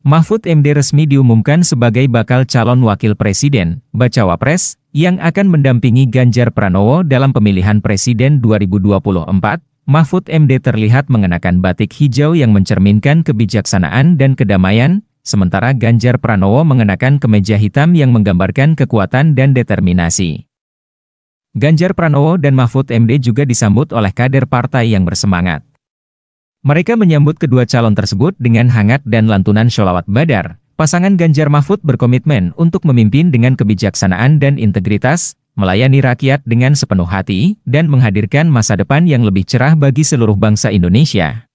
Mahfud MD resmi diumumkan sebagai bakal calon wakil presiden, Bacawa Pres, yang akan mendampingi Ganjar Pranowo dalam pemilihan presiden 2024. Mahfud MD terlihat mengenakan batik hijau yang mencerminkan kebijaksanaan dan kedamaian, sementara Ganjar Pranowo mengenakan kemeja hitam yang menggambarkan kekuatan dan determinasi. Ganjar Pranowo dan Mahfud MD juga disambut oleh kader partai yang bersemangat. Mereka menyambut kedua calon tersebut dengan hangat dan lantunan sholawat badar. Pasangan Ganjar Mahfud berkomitmen untuk memimpin dengan kebijaksanaan dan integritas, melayani rakyat dengan sepenuh hati, dan menghadirkan masa depan yang lebih cerah bagi seluruh bangsa Indonesia.